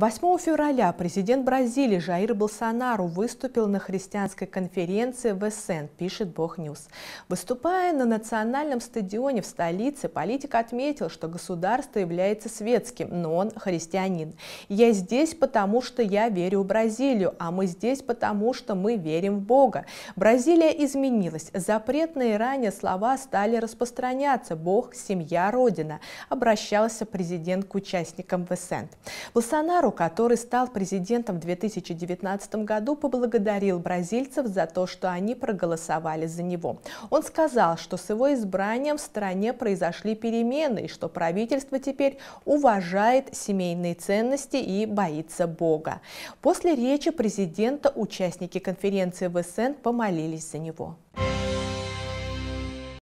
8 февраля президент Бразилии Жаир Болсонару выступил на христианской конференции в СН, пишет Бог Ньюс. Выступая на национальном стадионе в столице, политик отметил, что государство является светским, но он христианин. «Я здесь, потому что я верю в Бразилию, а мы здесь, потому что мы верим в Бога». Бразилия изменилась. Запретные ранее слова стали распространяться. Бог, семья, Родина. Обращался президент к участникам ВСН. Болсонару Болсонару, который стал президентом в 2019 году, поблагодарил бразильцев за то, что они проголосовали за него. Он сказал, что с его избранием в стране произошли перемены, и что правительство теперь уважает семейные ценности и боится Бога. После речи президента участники конференции в помолились за него.